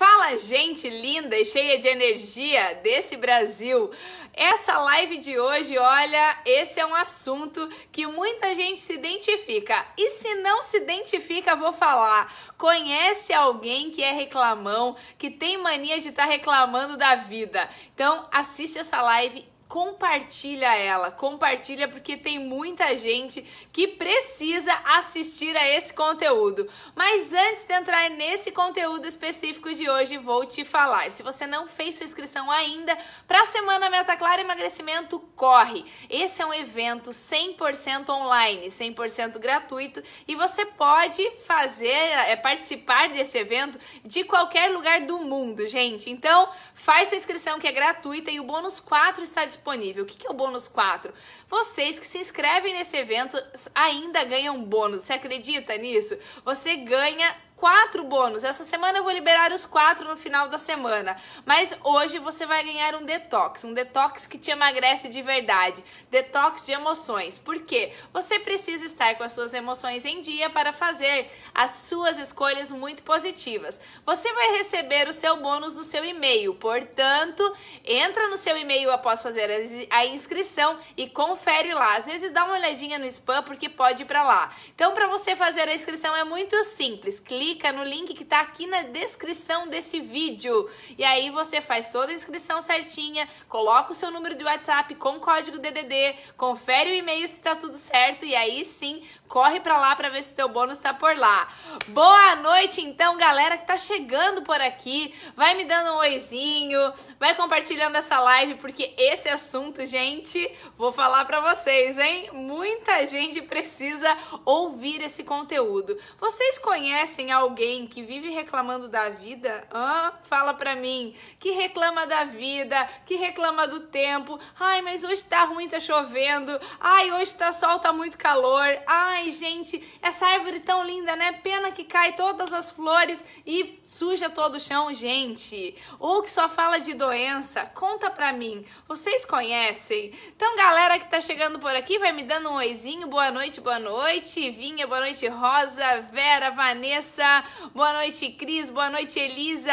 Fala, gente linda e cheia de energia desse Brasil. Essa live de hoje, olha, esse é um assunto que muita gente se identifica. E se não se identifica, vou falar. Conhece alguém que é reclamão, que tem mania de estar tá reclamando da vida? Então, assiste essa live compartilha ela, compartilha porque tem muita gente que precisa assistir a esse conteúdo. Mas antes de entrar nesse conteúdo específico de hoje, vou te falar. Se você não fez sua inscrição ainda para a semana Meta Clara Emagrecimento, corre. Esse é um evento 100% online, 100% gratuito e você pode fazer é participar desse evento de qualquer lugar do mundo, gente. Então, faz sua inscrição que é gratuita e o bônus 4 está disponível disponível. O que é o bônus 4? Vocês que se inscrevem nesse evento ainda ganham bônus. Você acredita nisso? Você ganha quatro bônus. Essa semana eu vou liberar os quatro no final da semana. Mas hoje você vai ganhar um detox, um detox que te emagrece de verdade, detox de emoções. Por quê? Você precisa estar com as suas emoções em dia para fazer as suas escolhas muito positivas. Você vai receber o seu bônus no seu e-mail. Portanto, entra no seu e-mail após fazer a inscrição e confere lá. Às vezes dá uma olhadinha no spam porque pode ir para lá. Então, para você fazer a inscrição é muito simples. Clique clica no link que tá aqui na descrição desse vídeo. E aí você faz toda a inscrição certinha, coloca o seu número de WhatsApp com código DDD, confere o e-mail se tá tudo certo e aí sim, corre para lá para ver se o teu bônus tá por lá. Boa noite então, galera que tá chegando por aqui. Vai me dando um oizinho, vai compartilhando essa live porque esse assunto, gente, vou falar para vocês, hein? Muita gente precisa ouvir esse conteúdo. Vocês conhecem a alguém que vive reclamando da vida, ah, fala pra mim, que reclama da vida, que reclama do tempo, ai, mas hoje tá ruim, tá chovendo, ai, hoje tá sol, tá muito calor, ai, gente, essa árvore tão linda, né? Pena que cai todas as flores e suja todo o chão, gente. Ou que só fala de doença, conta pra mim, vocês conhecem? Então, galera que tá chegando por aqui, vai me dando um oizinho, boa noite, boa noite, Vinha, boa noite, Rosa, Vera, Vanessa, Boa noite, Cris. Boa noite, Elisa.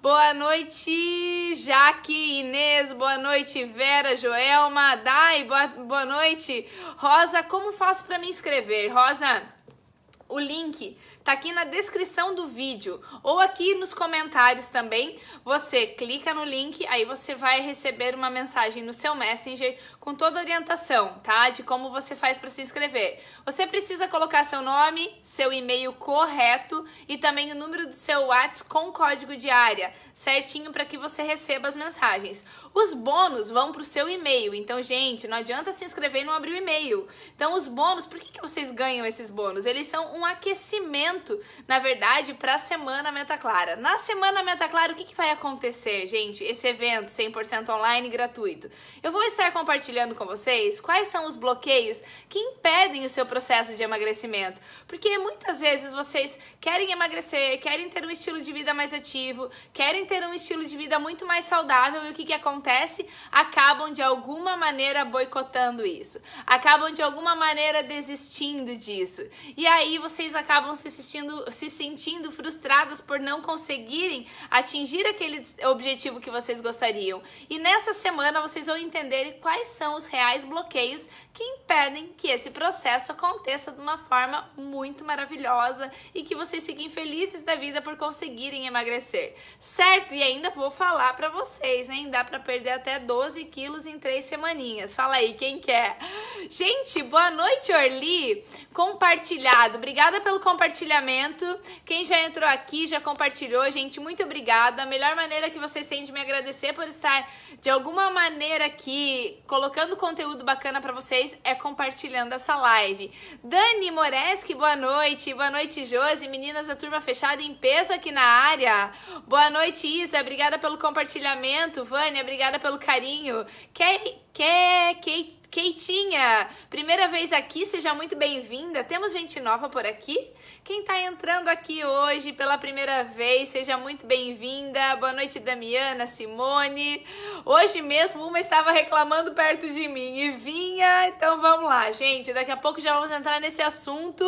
Boa noite, Jaque, Inês. Boa noite, Vera, Joelma, Dai. Boa, boa noite. Rosa, como faço para me inscrever? Rosa, o link tá aqui na descrição do vídeo ou aqui nos comentários também. Você clica no link, aí você vai receber uma mensagem no seu Messenger com toda a orientação, tá? De como você faz para se inscrever. Você precisa colocar seu nome, seu e-mail correto e também o número do seu WhatsApp com código de área, certinho para que você receba as mensagens. Os bônus vão pro seu e-mail. Então, gente, não adianta se inscrever e não abrir o e-mail. Então, os bônus, por que, que vocês ganham esses bônus? Eles são um aquecimento na verdade, para a Semana Meta Clara. Na Semana Meta Clara, o que, que vai acontecer, gente? Esse evento 100% online gratuito. Eu vou estar compartilhando com vocês quais são os bloqueios que impedem o seu processo de emagrecimento. Porque muitas vezes vocês querem emagrecer, querem ter um estilo de vida mais ativo, querem ter um estilo de vida muito mais saudável e o que, que acontece? Acabam de alguma maneira boicotando isso. Acabam de alguma maneira desistindo disso. E aí vocês acabam se se sentindo frustradas por não conseguirem atingir aquele objetivo que vocês gostariam. E nessa semana vocês vão entender quais são os reais bloqueios que impedem que esse processo aconteça de uma forma muito maravilhosa e que vocês fiquem felizes da vida por conseguirem emagrecer. Certo? E ainda vou falar para vocês, hein? Dá para perder até 12 quilos em três semaninhas. Fala aí, quem quer? É? Gente, boa noite, Orly. Compartilhado. Obrigada pelo compartilhado compartilhamento. Quem já entrou aqui, já compartilhou, gente, muito obrigada. A melhor maneira que vocês têm de me agradecer por estar de alguma maneira aqui colocando conteúdo bacana para vocês é compartilhando essa live. Dani Moreski, boa noite. Boa noite, Josi. Meninas da turma fechada em peso aqui na área. Boa noite, Isa. Obrigada pelo compartilhamento. Vânia, obrigada pelo carinho. Que, que, que Keitinha, primeira vez aqui, seja muito bem-vinda. Temos gente nova por aqui? Quem está entrando aqui hoje pela primeira vez, seja muito bem-vinda. Boa noite, Damiana, Simone. Hoje mesmo uma estava reclamando perto de mim e vinha. Então vamos lá, gente. Daqui a pouco já vamos entrar nesse assunto.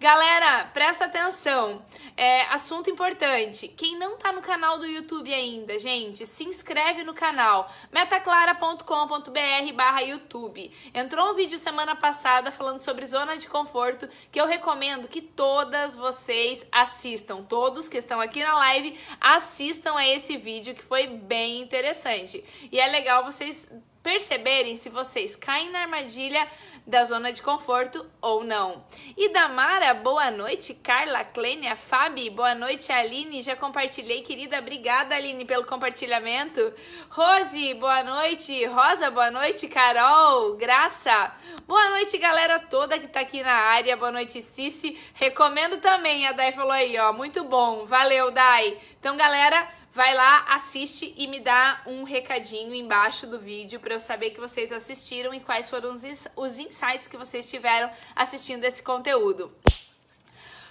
Galera, presta atenção. É, assunto importante. Quem não tá no canal do YouTube ainda, gente, se inscreve no canal metaclara.com.br barra YouTube. Entrou um vídeo semana passada falando sobre zona de conforto que eu recomendo que todas vocês assistam. Todos que estão aqui na live assistam a esse vídeo que foi bem interessante. E é legal vocês perceberem se vocês caem na armadilha da zona de conforto ou não. E Damara, boa noite. Carla, Clênia, Fabi, boa noite. Aline, já compartilhei, querida. Obrigada, Aline, pelo compartilhamento. Rose, boa noite. Rosa, boa noite. Carol, Graça. Boa noite, galera toda que tá aqui na área. Boa noite, Cici. Recomendo também. A Dai falou aí, ó. Muito bom. Valeu, Dai. Então, galera vai lá, assiste e me dá um recadinho embaixo do vídeo para eu saber que vocês assistiram e quais foram os, insights que vocês tiveram assistindo esse conteúdo.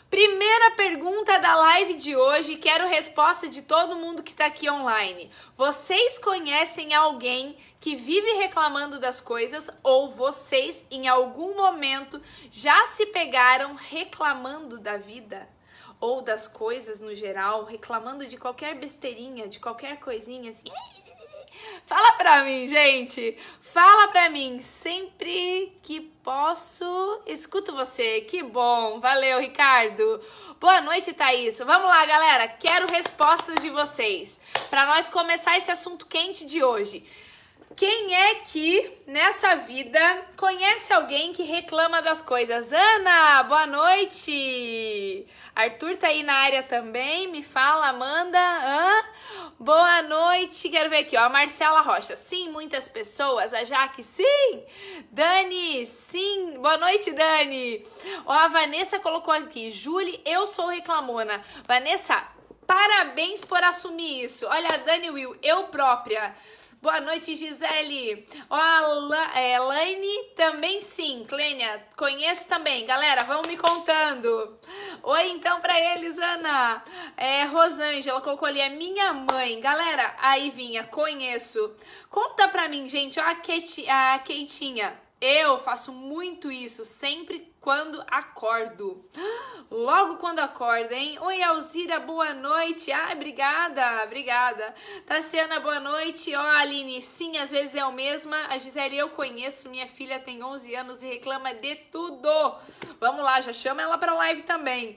Primeira pergunta da live de hoje, quero resposta de todo mundo que está aqui online. Vocês conhecem alguém que vive reclamando das coisas ou vocês em algum momento já se pegaram reclamando da vida? ou das coisas no geral, reclamando de qualquer besteirinha, de qualquer coisinha, assim. Fala pra mim, gente! Fala pra mim! Sempre que posso, escuto você. Que bom! Valeu, Ricardo! Boa noite, Thaís! Vamos lá, galera! Quero respostas de vocês. Para nós começar esse assunto quente de hoje. Quem é que nessa vida conhece alguém que reclama das coisas? Ana, boa noite! Arthur tá aí na área também, me fala, Amanda. Hã? Boa noite, quero ver aqui, ó. A Marcela Rocha, sim, muitas pessoas. A Jaque, sim! Dani, sim! Boa noite, Dani! Ó, a Vanessa colocou aqui, Julie, eu sou reclamona. Vanessa, parabéns por assumir isso. Olha, Dani Will, eu própria. Boa noite, Gisele. Ó, a Elaine é, também sim. Clênia, conheço também. Galera, vão me contando. Oi, então, pra eles, Ana. É, Rosângela colocou ali, é minha mãe. Galera, Aí vinha, conheço. Conta pra mim, gente, ó a, a Keitinha. Eu faço muito isso, sempre quando acordo. Logo quando acordo, hein? Oi, Alzira, boa noite. Ah, obrigada, obrigada. Tassiana, boa noite. Ó, oh, Aline, sim, às vezes é o mesmo. A Gisele eu conheço, minha filha tem 11 anos e reclama de tudo. Vamos lá, já chama ela pra live também.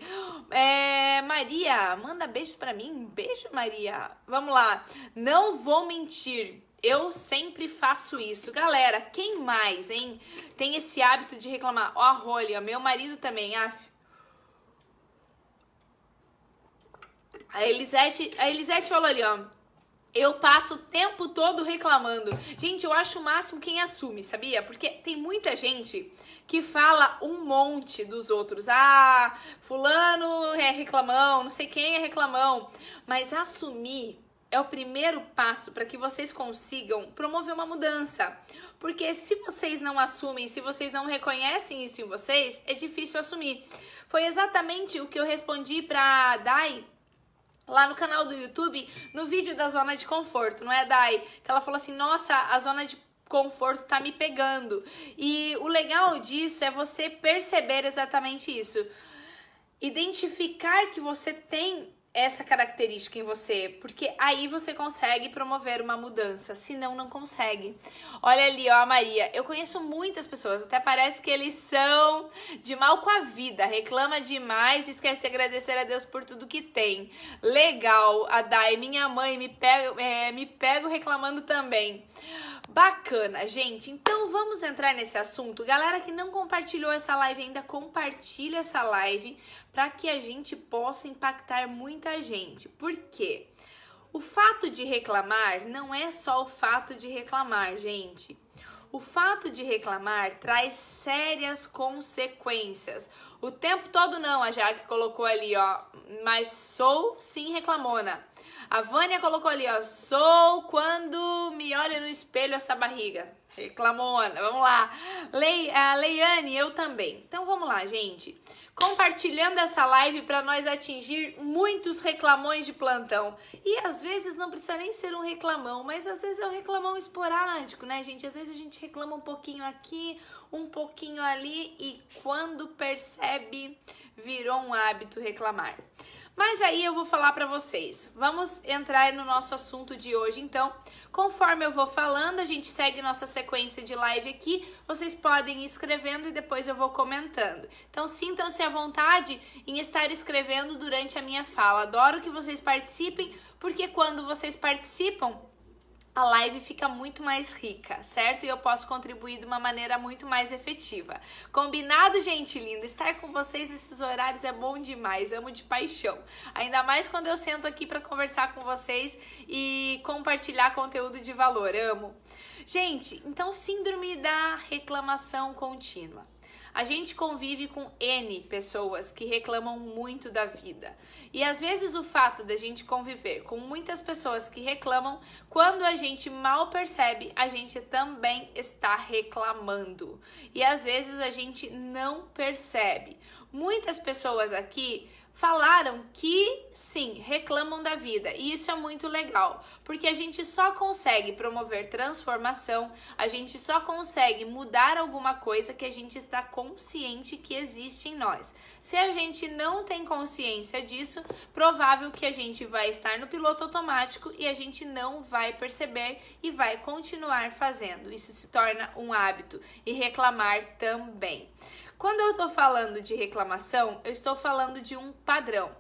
É, Maria, manda beijo pra mim. Beijo, Maria. Vamos lá. Não vou mentir. Eu sempre faço isso. Galera, quem mais, hein? Tem esse hábito de reclamar. Ó, a rolha, meu marido também, af. A Elisete, a Elisete falou ali, ó. Eu passo o tempo todo reclamando. Gente, eu acho o máximo quem assume, sabia? Porque tem muita gente que fala um monte dos outros. Ah, fulano é reclamão, não sei quem é reclamão. Mas assumir é o primeiro passo para que vocês consigam promover uma mudança. Porque se vocês não assumem, se vocês não reconhecem isso em vocês, é difícil assumir. Foi exatamente o que eu respondi para Dai lá no canal do YouTube, no vídeo da zona de conforto, não é, Dai? Que ela falou assim: "Nossa, a zona de conforto tá me pegando". E o legal disso é você perceber exatamente isso. Identificar que você tem essa característica em você, porque aí você consegue promover uma mudança, senão não consegue. Olha ali, ó, a Maria. Eu conheço muitas pessoas, até parece que eles são de mal com a vida, reclama demais, esquece de agradecer a Deus por tudo que tem. Legal, a Dai, minha mãe, me pego, é, me pego reclamando também. Bacana, gente. Então vamos entrar nesse assunto. Galera que não compartilhou essa live ainda, compartilha essa live para que a gente possa impactar muita gente. Por quê? O fato de reclamar não é só o fato de reclamar, gente. O fato de reclamar traz sérias consequências. O tempo todo não, a Jaque colocou ali, ó, mas sou sim reclamona. A Vânia colocou ali, ó. Sou quando me olho no espelho essa barriga. Reclamona, vamos lá. Lei, a Leiane, eu também. Então vamos lá, gente. Compartilhando essa live para nós atingir muitos reclamões de plantão. E às vezes não precisa nem ser um reclamão, mas às vezes é um reclamão esporádico, né, gente? Às vezes a gente reclama um pouquinho aqui, um pouquinho ali e quando percebe, virou um hábito reclamar. Mas aí eu vou falar para vocês. Vamos entrar no nosso assunto de hoje, então. Conforme eu vou falando, a gente segue nossa sequência de live aqui. Vocês podem ir escrevendo e depois eu vou comentando. Então, sintam-se à vontade em estar escrevendo durante a minha fala. Adoro que vocês participem, porque quando vocês participam, a live fica muito mais rica, certo? E eu posso contribuir de uma maneira muito mais efetiva. Combinado, gente linda? Estar com vocês nesses horários é bom demais, amo de paixão. Ainda mais quando eu sento aqui para conversar com vocês e compartilhar conteúdo de valor, amo. Gente, então síndrome da reclamação contínua. A gente convive com N pessoas que reclamam muito da vida. E às vezes o fato da gente conviver com muitas pessoas que reclamam, quando a gente mal percebe, a gente também está reclamando. E às vezes a gente não percebe. Muitas pessoas aqui falaram que sim, reclamam da vida. E isso é muito legal, porque a gente só consegue promover transformação, a gente só consegue mudar alguma coisa que a gente está consciente que existe em nós. Se a gente não tem consciência disso, provável que a gente vai estar no piloto automático e a gente não vai perceber e vai continuar fazendo. Isso se torna um hábito e reclamar também. Quando eu estou falando de reclamação, eu estou falando de um padrão.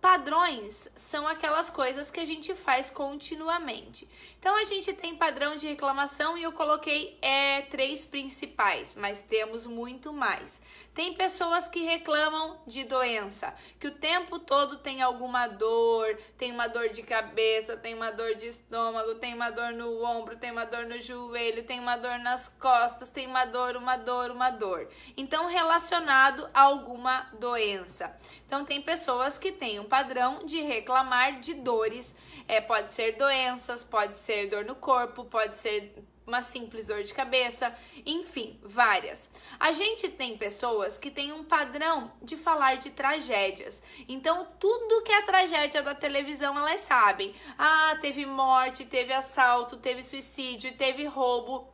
Padrões são aquelas coisas que a gente faz continuamente. Então a gente tem padrão de reclamação e eu coloquei é, três principais, mas temos muito mais. Tem pessoas que reclamam de doença, que o tempo todo tem alguma dor, tem uma dor de cabeça, tem uma dor de estômago, tem uma dor no ombro, tem uma dor no joelho, tem uma dor nas costas, tem uma dor, uma dor, uma dor. Então relacionado a alguma doença. Então, tem pessoas que têm um padrão de reclamar de dores, é, pode ser doenças, pode ser dor no corpo, pode ser uma simples dor de cabeça, enfim, várias. A gente tem pessoas que têm um padrão de falar de tragédias. Então, tudo que é tragédia da televisão, elas sabem. Ah, teve morte, teve assalto, teve suicídio, teve roubo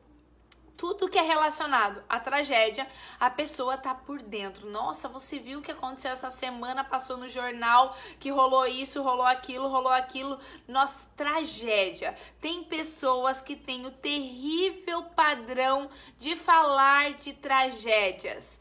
tudo que é relacionado à tragédia, a pessoa tá por dentro. Nossa, você viu o que aconteceu essa semana, passou no jornal que rolou isso, rolou aquilo, rolou aquilo. Nossa, tragédia. Tem pessoas que têm o terrível padrão de falar de tragédias.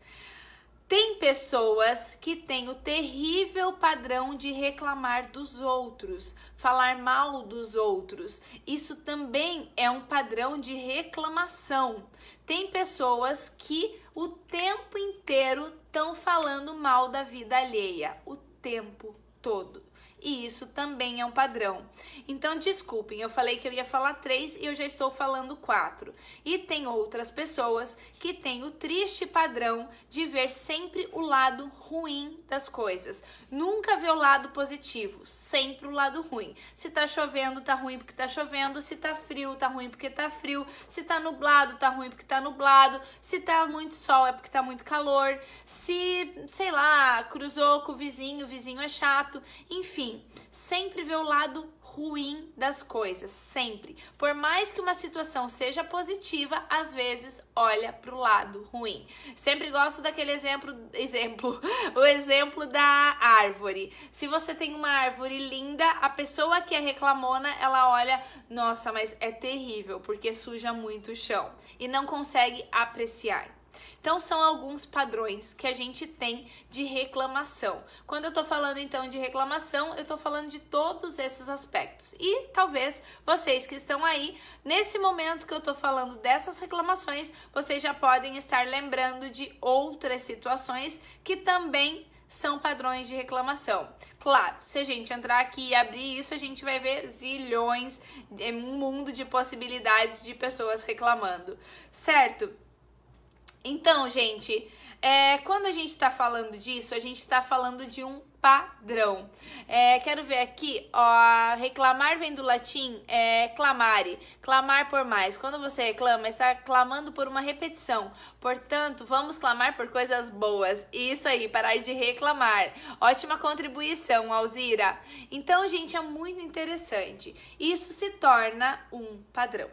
Tem pessoas que têm o terrível padrão de reclamar dos outros, falar mal dos outros. Isso também é um padrão de reclamação. Tem pessoas que o tempo inteiro estão falando mal da vida alheia, o tempo todo e isso também é um padrão. Então, desculpem, eu falei que eu ia falar três e eu já estou falando quatro. E tem outras pessoas que têm o triste padrão de ver sempre o lado ruim das coisas. Nunca vê o lado positivo, sempre o lado ruim. Se tá chovendo, tá ruim porque tá chovendo. Se tá frio, tá ruim porque tá frio. Se tá nublado, tá ruim porque tá nublado. Se tá muito sol, é porque tá muito calor. Se, sei lá, cruzou com o vizinho, o vizinho é chato. Enfim, Sempre vê o lado ruim das coisas, sempre. Por mais que uma situação seja positiva, às vezes olha para o lado ruim. Sempre gosto daquele exemplo, exemplo, o exemplo da árvore. Se você tem uma árvore linda, a pessoa que é reclamona, ela olha, nossa, mas é terrível porque suja muito o chão e não consegue apreciar. Então, são alguns padrões que a gente tem de reclamação. Quando eu tô falando então de reclamação, eu tô falando de todos esses aspectos. E talvez vocês que estão aí, nesse momento que eu tô falando dessas reclamações, vocês já podem estar lembrando de outras situações que também são padrões de reclamação. Claro, se a gente entrar aqui e abrir isso, a gente vai ver zilhões, é, um mundo de possibilidades de pessoas reclamando, certo? Então, gente, é, quando a gente está falando disso, a gente está falando de um padrão. É, quero ver aqui, ó, reclamar vem do latim, é, clamare, clamar por mais. Quando você reclama, está clamando por uma repetição. Portanto, vamos clamar por coisas boas. Isso aí, parar de reclamar. Ótima contribuição, Alzira. Então, gente, é muito interessante. Isso se torna um padrão.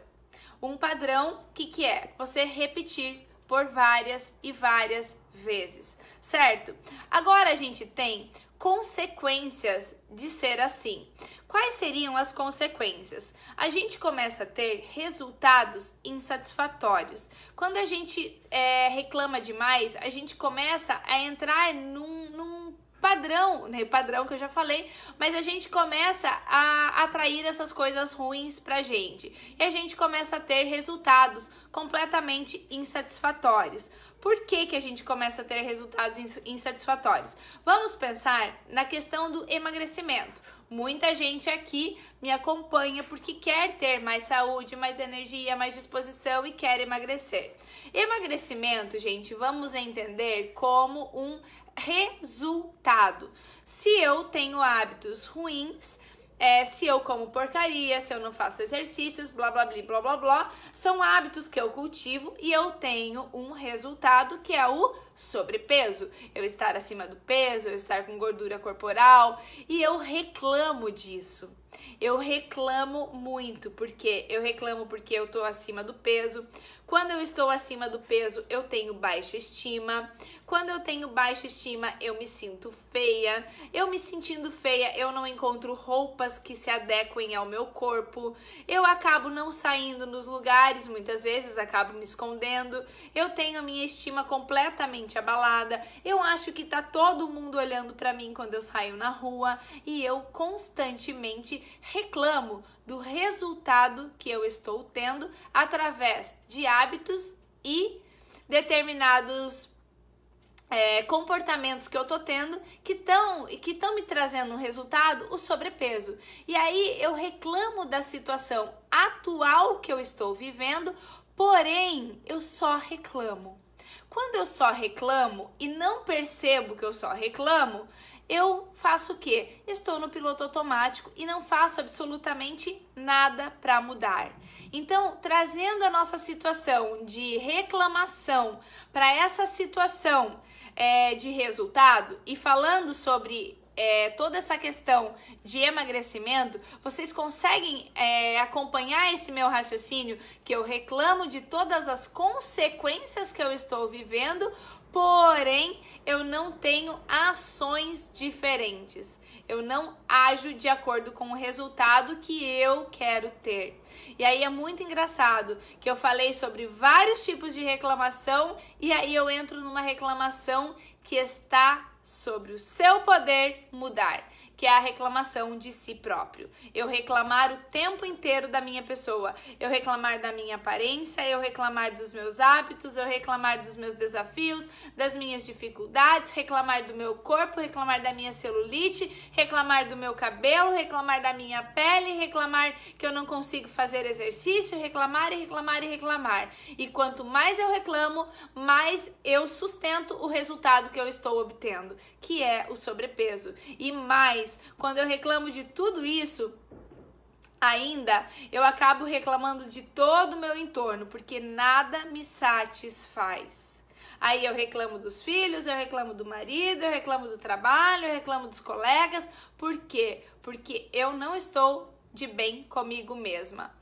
Um padrão, que, que é? Você repetir por várias e várias vezes, certo? Agora a gente tem consequências de ser assim. Quais seriam as consequências? A gente começa a ter resultados insatisfatórios. Quando a gente é, reclama demais, a gente começa a entrar num, num padrão, né? Padrão que eu já falei, mas a gente começa a atrair essas coisas ruins pra gente. E a gente começa a ter resultados completamente insatisfatórios. Por que, que a gente começa a ter resultados insatisfatórios? Vamos pensar na questão do emagrecimento. Muita gente aqui me acompanha porque quer ter mais saúde, mais energia, mais disposição e quer emagrecer. Emagrecimento, gente, vamos entender como um resultado. Se eu tenho hábitos ruins, é, se eu como porcaria, se eu não faço exercícios, blá blá blá blá blá blá, são hábitos que eu cultivo e eu tenho um resultado que é o sobrepeso. Eu estar acima do peso, eu estar com gordura corporal e eu reclamo disso. Eu reclamo muito, porque eu reclamo porque eu tô acima do peso. Quando eu estou acima do peso, eu tenho baixa estima. Quando eu tenho baixa estima, eu me sinto feia. Eu me sentindo feia, eu não encontro roupas que se adequem ao meu corpo. Eu acabo não saindo nos lugares, muitas vezes acabo me escondendo. Eu tenho a minha estima completamente abalada. Eu acho que tá todo mundo olhando para mim quando eu saio na rua e eu constantemente reclamo do resultado que eu estou tendo através de hábitos e determinados é, comportamentos que eu tô tendo que estão que estão me trazendo um resultado, o sobrepeso. E aí eu reclamo da situação atual que eu estou vivendo, porém eu só reclamo. Quando eu só reclamo e não percebo que eu só reclamo, eu faço o quê? Estou no piloto automático e não faço absolutamente nada para mudar. Então, trazendo a nossa situação de reclamação para essa situação é, de resultado e falando sobre é, toda essa questão de emagrecimento, vocês conseguem é, acompanhar esse meu raciocínio que eu reclamo de todas as consequências que eu estou vivendo porém eu não tenho ações diferentes. Eu não ajo de acordo com o resultado que eu quero ter. E aí é muito engraçado que eu falei sobre vários tipos de reclamação e aí eu entro numa reclamação que está sobre o seu poder mudar que é a reclamação de si próprio. Eu reclamar o tempo inteiro da minha pessoa, eu reclamar da minha aparência, eu reclamar dos meus hábitos, eu reclamar dos meus desafios, das minhas dificuldades, reclamar do meu corpo, reclamar da minha celulite, reclamar do meu cabelo, reclamar da minha pele, reclamar que eu não consigo fazer exercício, reclamar e reclamar e reclamar. E quanto mais eu reclamo, mais eu sustento o resultado que eu estou obtendo, que é o sobrepeso. E mais mais, quando eu reclamo de tudo isso, ainda eu acabo reclamando de todo o meu entorno, porque nada me satisfaz. Aí eu reclamo dos filhos, eu reclamo do marido, eu reclamo do trabalho, eu reclamo dos colegas. Por quê? Porque eu não estou de bem comigo mesma.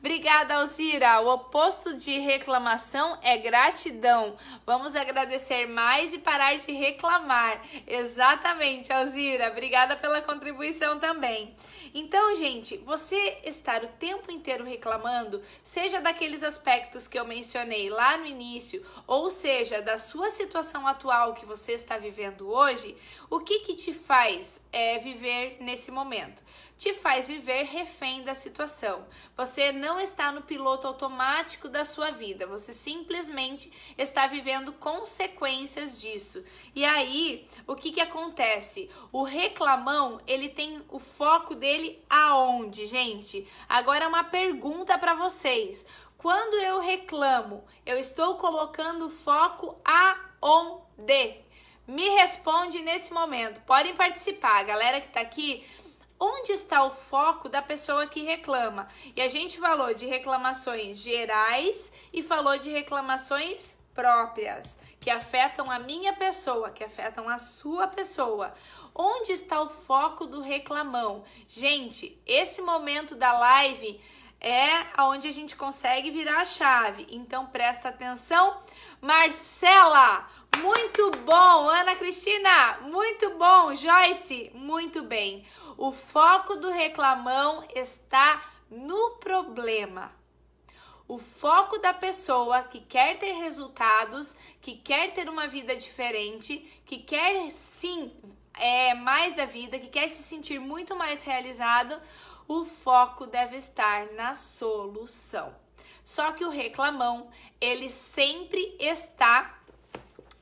Obrigada, Alzira. O oposto de reclamação é gratidão. Vamos agradecer mais e parar de reclamar. Exatamente, Alzira. Obrigada pela contribuição também. Então, gente, você estar o tempo inteiro reclamando, seja daqueles aspectos que eu mencionei lá no início, ou seja, da sua situação atual que você está vivendo hoje, o que que te faz é, viver nesse momento? te faz viver refém da situação. Você não está no piloto automático da sua vida, você simplesmente está vivendo consequências disso. E aí, o que que acontece? O reclamão, ele tem o foco dele aonde, gente? Agora uma pergunta para vocês. Quando eu reclamo, eu estou colocando foco aonde? Me responde nesse momento. Podem participar, a galera que está aqui onde está o foco da pessoa que reclama. E a gente falou de reclamações gerais e falou de reclamações próprias, que afetam a minha pessoa, que afetam a sua pessoa. Onde está o foco do reclamão? Gente, esse momento da live é aonde a gente consegue virar a chave. Então presta atenção, Marcela, muito bom, Ana Cristina! Muito bom, Joyce! Muito bem. O foco do reclamão está no problema. O foco da pessoa que quer ter resultados, que quer ter uma vida diferente, que quer sim é, mais da vida, que quer se sentir muito mais realizado, o foco deve estar na solução. Só que o reclamão, ele sempre está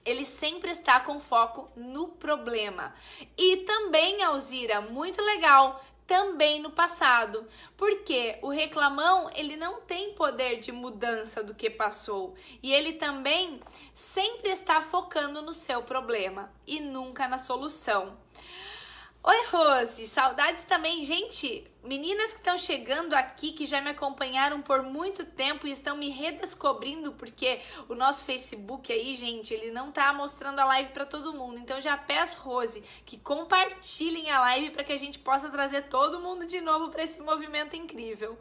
ele sempre está com foco no problema. E também, Alzira, muito legal, também no passado, porque o reclamão ele não tem poder de mudança do que passou e ele também sempre está focando no seu problema e nunca na solução. Oi, Rose, saudades também, gente. Meninas que estão chegando aqui, que já me acompanharam por muito tempo e estão me redescobrindo, porque o nosso Facebook aí, gente, ele não tá mostrando a live para todo mundo. Então já peço, Rose, que compartilhem a live para que a gente possa trazer todo mundo de novo para esse movimento incrível.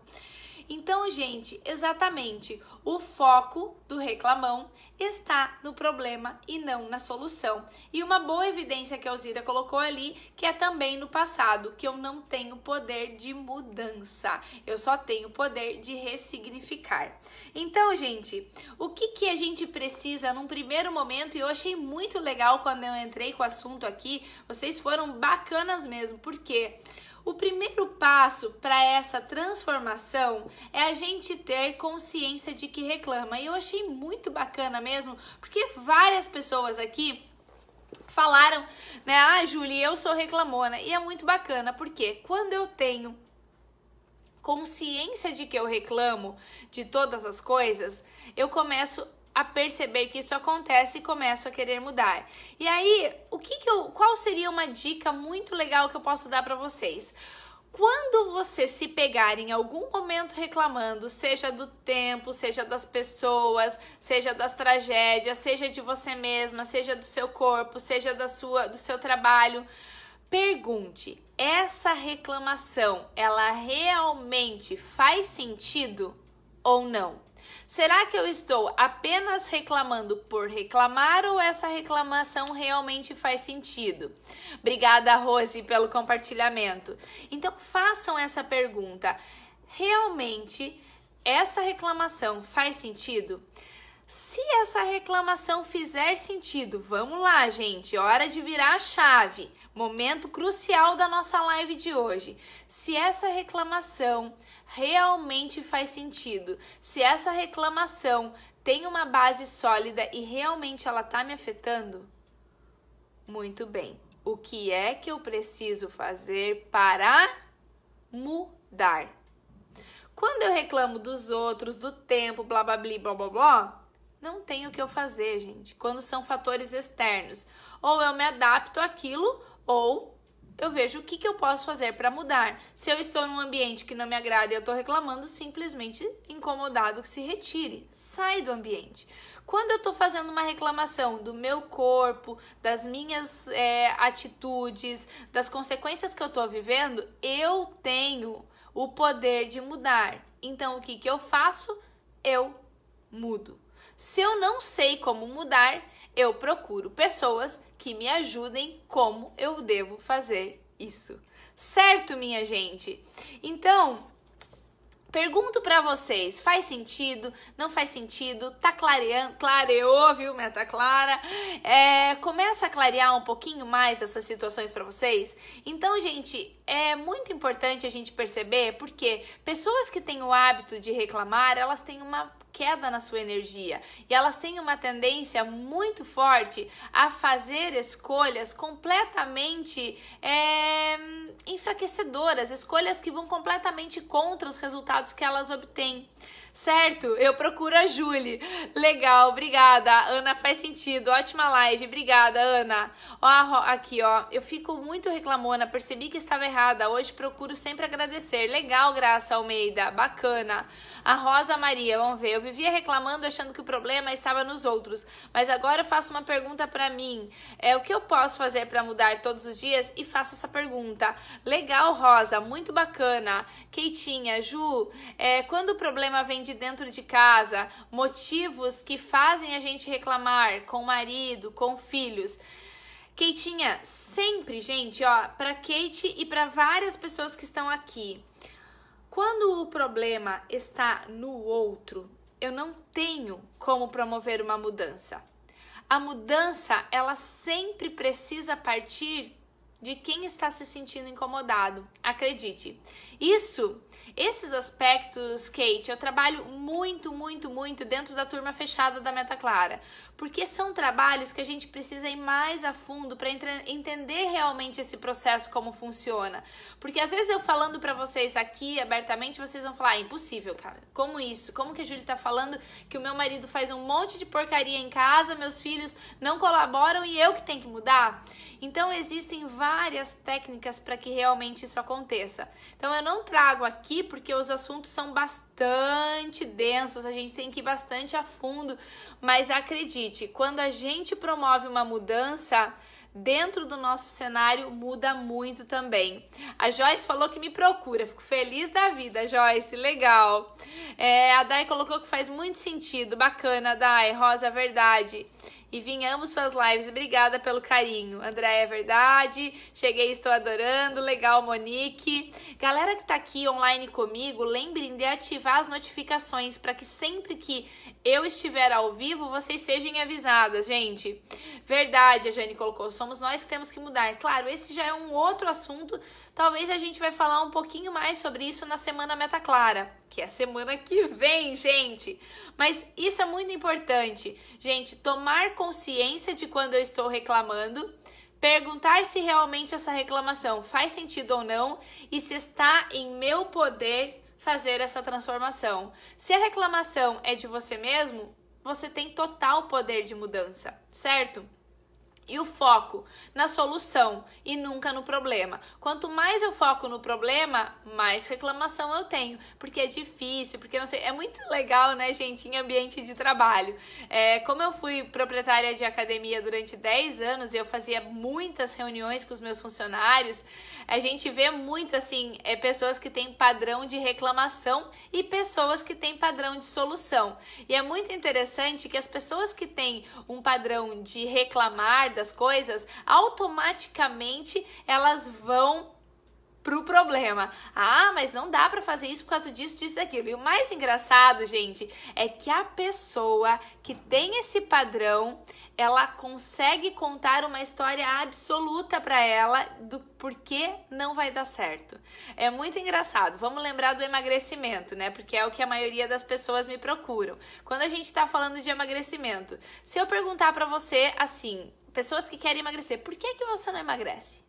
Então, gente, exatamente, o foco do reclamão está no problema e não na solução. E uma boa evidência que a Alzira colocou ali, que é também no passado, que eu não tenho poder de mudança, eu só tenho poder de ressignificar. Então, gente, o que, que a gente precisa num primeiro momento, e eu achei muito legal quando eu entrei com o assunto aqui, vocês foram bacanas mesmo, porque quê? O primeiro passo para essa transformação é a gente ter consciência de que reclama. E eu achei muito bacana mesmo, porque várias pessoas aqui falaram, né? Ah, Julie, eu sou reclamona. E é muito bacana, porque quando eu tenho consciência de que eu reclamo de todas as coisas, eu começo a perceber que isso acontece e começo a querer mudar. E aí, o que, que eu, qual seria uma dica muito legal que eu posso dar para vocês? Quando você se pegar em algum momento reclamando, seja do tempo, seja das pessoas, seja das tragédias, seja de você mesma, seja do seu corpo, seja da sua, do seu trabalho, pergunte: essa reclamação, ela realmente faz sentido ou não? Será que eu estou apenas reclamando por reclamar ou essa reclamação realmente faz sentido? Obrigada, Rose, pelo compartilhamento. Então, façam essa pergunta. Realmente essa reclamação faz sentido? Se essa reclamação fizer sentido, vamos lá, gente, hora de virar a chave, momento crucial da nossa live de hoje. Se essa reclamação realmente faz sentido, se essa reclamação tem uma base sólida e realmente ela está me afetando? Muito bem. O que é que eu preciso fazer para mudar? Quando eu reclamo dos outros, do tempo, blá blá blá blá blá, blá não tem o que eu fazer, gente. Quando são fatores externos, ou eu me adapto àquilo ou eu vejo o que, que eu posso fazer para mudar. Se eu estou num ambiente que não me agrada e eu estou reclamando, simplesmente incomodado que se retire, sai do ambiente. Quando eu estou fazendo uma reclamação do meu corpo, das minhas é, atitudes, das consequências que eu estou vivendo, eu tenho o poder de mudar. Então o que, que eu faço? Eu mudo. Se eu não sei como mudar, eu procuro pessoas que me ajudem como eu devo fazer isso. Certo, minha gente? Então, Pergunto para vocês, faz sentido? Não faz sentido? Tá clareando? Clareou, viu, Meta tá clara? É, começa a clarear um pouquinho mais essas situações para vocês? Então, gente, é muito importante a gente perceber porque pessoas que têm o hábito de reclamar, elas têm uma queda na sua energia e elas têm uma tendência muito forte a fazer escolhas completamente é, enfraquecedoras, escolhas que vão completamente contra os resultados que elas obtêm. Certo, eu procuro a Julie. Legal, obrigada. Ana faz sentido. Ótima live. Obrigada, Ana. Ó, aqui, ó. Eu fico muito reclamona, percebi que estava errada. Hoje procuro sempre agradecer. Legal, Graça Almeida. Bacana. A Rosa Maria, vamos ver. Eu vivia reclamando, achando que o problema estava nos outros. Mas agora eu faço uma pergunta para mim. É o que eu posso fazer para mudar todos os dias? E faço essa pergunta. Legal, Rosa, muito bacana. Keitinha, Ju, é, quando o problema vem de dentro de casa, motivos que fazem a gente reclamar com o marido, com filhos. Keitinha, sempre, gente, ó, para Kate e para várias pessoas que estão aqui. Quando o problema está no outro, eu não tenho como promover uma mudança. A mudança, ela sempre precisa partir de quem está se sentindo incomodado. Acredite. Isso, esses aspectos, Kate, eu trabalho muito, muito, muito dentro da turma fechada da Meta Clara, porque são trabalhos que a gente precisa ir mais a fundo para entender realmente esse processo como funciona. Porque às vezes eu falando para vocês aqui abertamente, vocês vão falar: ah, "Impossível, cara. Como isso? Como que a Júlia tá falando que o meu marido faz um monte de porcaria em casa, meus filhos não colaboram e eu que tenho que mudar?" Então existem várias técnicas para que realmente isso aconteça. Então eu não trago aqui porque os assuntos são bastante densos, a gente tem que ir bastante a fundo, mas acredite, quando a gente promove uma mudança, dentro do nosso cenário muda muito também. A Joyce falou que me procura, fico feliz da vida, Joyce, legal. É, a Dai colocou que faz muito sentido, bacana, Dai, Rosa, verdade. E vinhamos suas lives. Obrigada pelo carinho. André, é verdade. Cheguei, estou adorando. Legal, Monique. Galera que está aqui online comigo, lembrem de ativar as notificações para que sempre que eu estiver ao vivo, vocês sejam avisadas, gente. Verdade, a Jane colocou. Somos nós que temos que mudar. É claro, esse já é um outro assunto. Talvez a gente vai falar um pouquinho mais sobre isso na semana Meta Clara que é semana que vem, gente. Mas isso é muito importante, gente, tomar consciência de quando eu estou reclamando, perguntar se realmente essa reclamação faz sentido ou não e se está em meu poder fazer essa transformação. Se a reclamação é de você mesmo, você tem total poder de mudança, certo? e o foco na solução e nunca no problema. Quanto mais eu foco no problema, mais reclamação eu tenho, porque é difícil, porque não sei. É muito legal, né, gente, em ambiente de trabalho. É, como eu fui proprietária de academia durante 10 anos e eu fazia muitas reuniões com os meus funcionários, a gente vê muito assim é, pessoas que têm padrão de reclamação e pessoas que têm padrão de solução. E é muito interessante que as pessoas que têm um padrão de reclamar certas coisas, automaticamente elas vão pro problema. Ah, mas não dá para fazer isso por causa disso, disso, daquilo. E o mais engraçado, gente, é que a pessoa que tem esse padrão, ela consegue contar uma história absoluta para ela do porquê não vai dar certo. É muito engraçado. Vamos lembrar do emagrecimento, né? Porque é o que a maioria das pessoas me procuram. Quando a gente tá falando de emagrecimento, se eu perguntar para você assim, pessoas que querem emagrecer. Por que, que você não emagrece?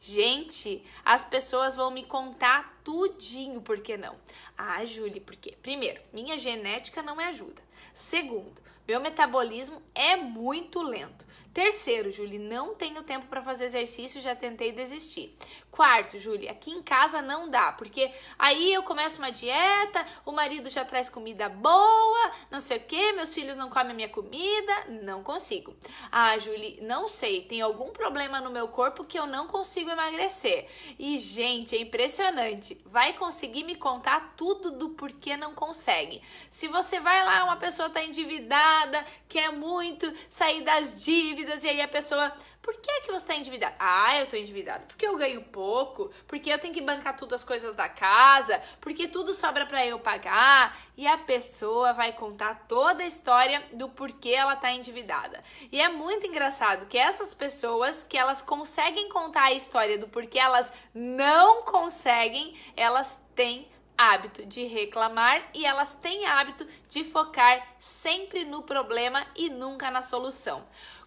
Gente, as pessoas vão me contar tudinho, por que não? Ah, Júlia, por quê? Primeiro, minha genética não me ajuda. Segundo, meu metabolismo é muito lento. Terceiro, Julie, não tenho tempo para fazer exercício, já tentei desistir. Quarto, Julie, aqui em casa não dá, porque aí eu começo uma dieta, o marido já traz comida boa, não sei o que, meus filhos não comem a minha comida, não consigo. Ah, Julie, não sei, tem algum problema no meu corpo que eu não consigo emagrecer. E, gente, é impressionante. Vai conseguir me contar tudo do porquê não consegue. Se você vai lá, uma pessoa está endividada, quer muito sair das dívidas, dívidas e aí a pessoa, por que é que você está endividada Ah, eu estou endividado porque eu ganho pouco, porque eu tenho que bancar tudo as coisas da casa, porque tudo sobra para eu pagar. E a pessoa vai contar toda a história do porquê ela está endividada. E é muito engraçado que essas pessoas que elas conseguem contar a história do porquê elas não conseguem, elas têm hábito de reclamar e elas têm hábito de focar sempre no problema e nunca na solução.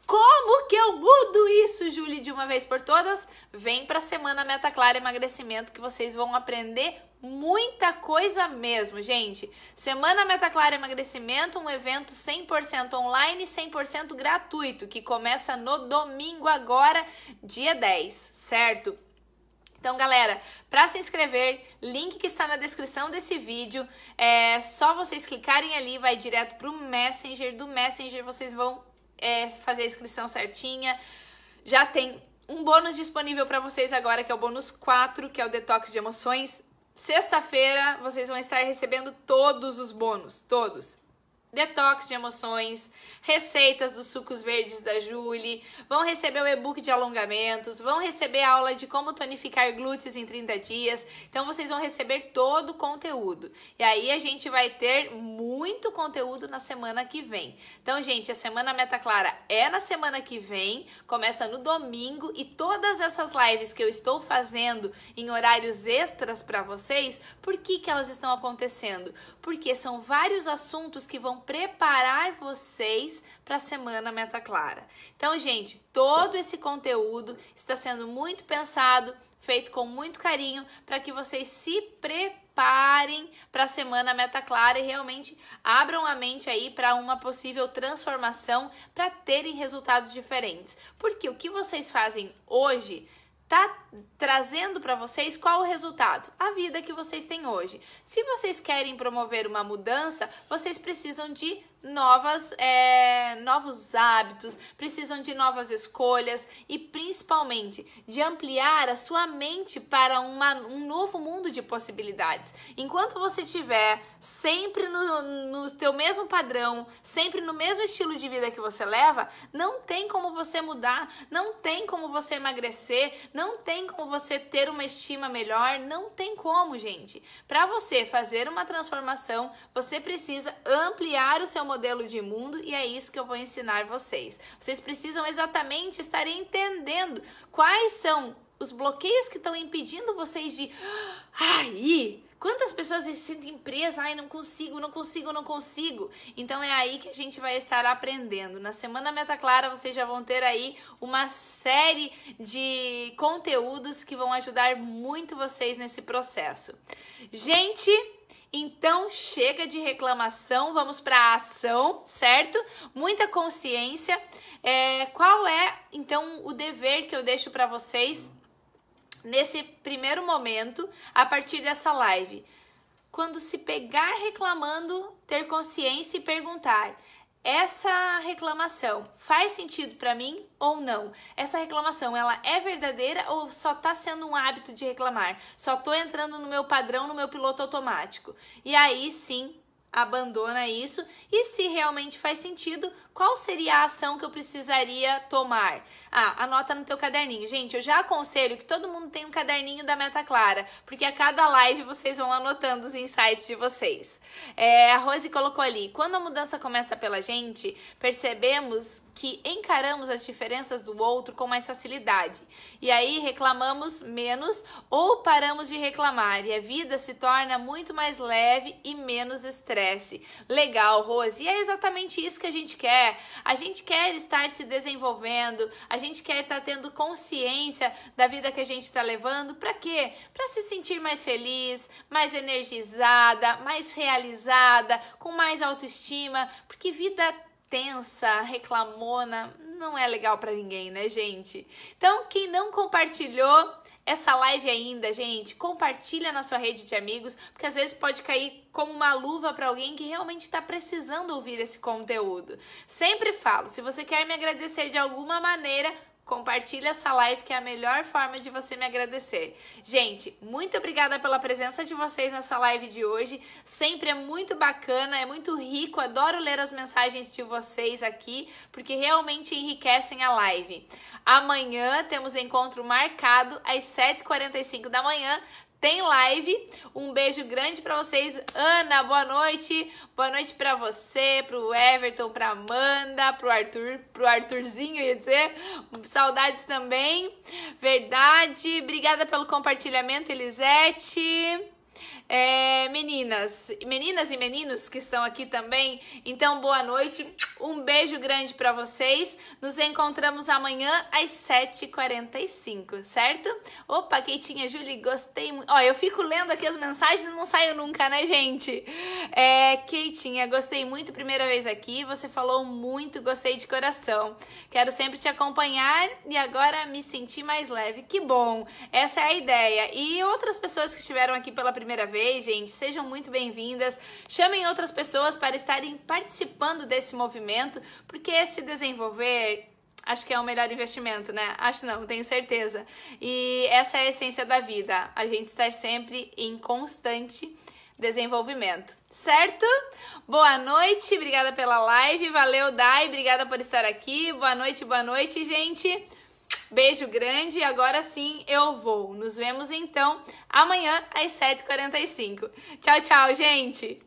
Como que eu mudo isso, Julie, de uma vez por todas? Vem para a semana Meta Clara Emagrecimento que vocês vão aprender muita coisa mesmo, gente. Semana Meta Clara Emagrecimento, um evento 100% online, 100% gratuito, que começa no domingo agora, dia 10, certo? Então, galera, para se inscrever, link que está na descrição desse vídeo, é só vocês clicarem ali, vai direto para o Messenger. Do Messenger vocês vão é, fazer a inscrição certinha. Já tem um bônus disponível para vocês agora, que é o bônus 4, que é o detox de emoções. Sexta-feira vocês vão estar recebendo todos os bônus, todos detox de emoções, receitas dos sucos verdes da Julie, vão receber o e-book de alongamentos, vão receber a aula de como tonificar glúteos em 30 dias. Então vocês vão receber todo o conteúdo. E aí a gente vai ter muito conteúdo na semana que vem. Então, gente, a semana Meta Clara é na semana que vem, começa no domingo e todas essas lives que eu estou fazendo em horários extras para vocês, por que que elas estão acontecendo? Porque são vários assuntos que vão preparar vocês para a semana Meta Clara. Então, gente, todo esse conteúdo está sendo muito pensado, feito com muito carinho para que vocês se preparem para a semana Meta Clara e realmente abram a mente aí para uma possível transformação para terem resultados diferentes. Porque o que vocês fazem hoje tá trazendo para vocês qual o resultado? A vida que vocês têm hoje. Se vocês querem promover uma mudança, vocês precisam de novas, é, novos hábitos, precisam de novas escolhas e principalmente de ampliar a sua mente para uma, um novo mundo de possibilidades. Enquanto você tiver sempre no, no teu mesmo padrão, sempre no mesmo estilo de vida que você leva, não tem como você mudar, não tem como você emagrecer, não tem como você ter uma estima melhor, não tem como, gente. Para você fazer uma transformação, você precisa ampliar o seu modelo de mundo e é isso que eu vou ensinar vocês. Vocês precisam exatamente estar entendendo quais são os bloqueios que estão impedindo vocês de. Ah, aí! Quantas pessoas se sentem presas? Ai, não consigo, não consigo, não consigo. Então é aí que a gente vai estar aprendendo. Na Semana Meta Clara vocês já vão ter aí uma série de conteúdos que vão ajudar muito vocês nesse processo. Gente, então chega de reclamação, vamos para a ação, certo? Muita consciência. É, qual é então o dever que eu deixo para vocês nesse primeiro momento, a partir dessa live? Quando se pegar reclamando, ter consciência e perguntar: essa reclamação faz sentido para mim ou não? Essa reclamação, ela é verdadeira ou só tá sendo um hábito de reclamar? Só tô entrando no meu padrão, no meu piloto automático. E aí sim, abandona isso e se realmente faz sentido, qual seria a ação que eu precisaria tomar? Ah, anota no teu caderninho. Gente, eu já aconselho que todo mundo tenha um caderninho da Meta Clara, porque a cada live vocês vão anotando os insights de vocês. É, a Rose colocou ali, quando a mudança começa pela gente, percebemos que encaramos as diferenças do outro com mais facilidade. E aí reclamamos menos ou paramos de reclamar e a vida se torna muito mais leve e menos estresse. Legal, Rose. E é exatamente isso que a gente quer quer, é, a gente quer estar se desenvolvendo, a gente quer estar tendo consciência da vida que a gente está levando. Para quê? Para se sentir mais feliz, mais energizada, mais realizada, com mais autoestima, porque vida tensa, reclamona, não é legal para ninguém, né, gente? Então, quem não compartilhou, essa live ainda, gente, compartilha na sua rede de amigos, porque às vezes pode cair como uma luva para alguém que realmente está precisando ouvir esse conteúdo. Sempre falo, se você quer me agradecer de alguma maneira, Compartilha essa live que é a melhor forma de você me agradecer. Gente, muito obrigada pela presença de vocês nessa live de hoje. Sempre é muito bacana, é muito rico. Adoro ler as mensagens de vocês aqui, porque realmente enriquecem a live. Amanhã temos encontro marcado às 7h45 da manhã tem live. Um beijo grande para vocês. Ana, boa noite. Boa noite para você, pro Everton, pra Amanda, pro Arthur, pro Arthurzinho, ia dizer. Saudades também. Verdade. Obrigada pelo compartilhamento, Elisete. É, meninas, meninas e meninos que estão aqui também, então boa noite, um beijo grande para vocês. Nos encontramos amanhã às 7h45, certo? Opa, Keitinha, Julie, gostei muito. Ó, eu fico lendo aqui as mensagens e não saio nunca, né, gente? É, Keitinha, gostei muito, primeira vez aqui, você falou muito, gostei de coração. Quero sempre te acompanhar e agora me senti mais leve. Que bom, essa é a ideia. E outras pessoas que estiveram aqui pela primeira primeira vez, gente, sejam muito bem-vindas. Chamem outras pessoas para estarem participando desse movimento, porque se desenvolver acho que é o melhor investimento, né? Acho não, tenho certeza. E essa é a essência da vida, a gente estar sempre em constante desenvolvimento, certo? Boa noite, obrigada pela live, valeu Dai, obrigada por estar aqui. Boa noite, boa noite, gente. Beijo grande e agora sim eu vou. Nos vemos então amanhã às 7h45. Tchau, tchau, gente!